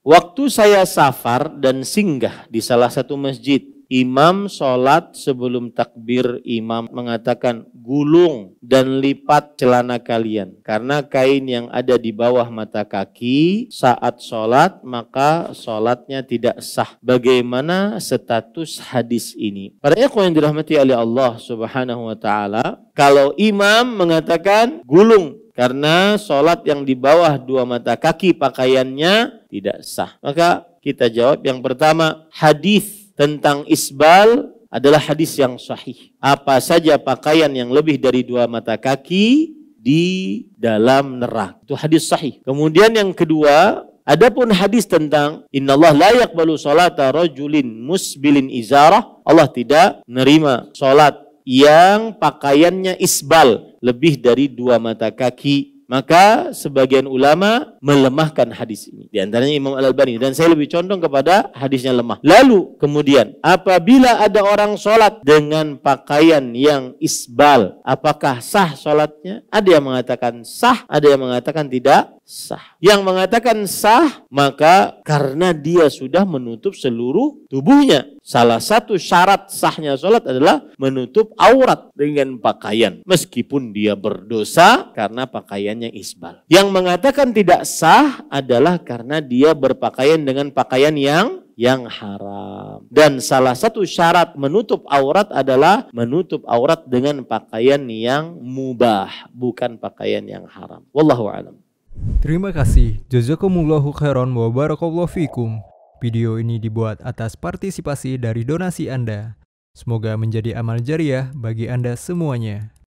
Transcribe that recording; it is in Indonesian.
Waktu saya safar dan singgah di salah satu masjid, imam sholat sebelum takbir imam mengatakan gulung dan lipat celana kalian. Karena kain yang ada di bawah mata kaki saat sholat maka sholatnya tidak sah. Bagaimana status hadis ini? Para ikhwan yang dirahmati oleh Allah subhanahu wa ta'ala, kalau imam mengatakan gulung karena sholat yang di bawah dua mata kaki pakaiannya tidak sah. Maka kita jawab yang pertama, hadis tentang isbal adalah hadis yang sahih. Apa saja pakaian yang lebih dari dua mata kaki di dalam neraka. Itu hadis sahih. Kemudian yang kedua, adapun hadis tentang inallah layak balu salata rajulin musbilin izarah, Allah tidak menerima salat yang pakaiannya isbal lebih dari dua mata kaki. Maka sebagian ulama melemahkan hadis ini. Di antaranya Imam Al-Albani. Dan saya lebih condong kepada hadisnya lemah. Lalu kemudian apabila ada orang sholat dengan pakaian yang isbal, apakah sah sholatnya? Ada yang mengatakan sah, ada yang mengatakan tidak sah. Yang mengatakan sah maka karena dia sudah menutup seluruh tubuhnya. Salah satu syarat sahnya sholat adalah menutup aurat dengan pakaian. Meskipun dia berdosa karena pakaiannya isbal. Yang mengatakan tidak sah adalah karena dia berpakaian dengan pakaian yang yang haram. Dan salah satu syarat menutup aurat adalah menutup aurat dengan pakaian yang mubah, bukan pakaian yang haram. Wallahu alam. Terima kasih. Jazakumullahu khairan wa barakallahu fikum. Video ini dibuat atas partisipasi dari donasi Anda. Semoga menjadi amal jariah bagi Anda semuanya.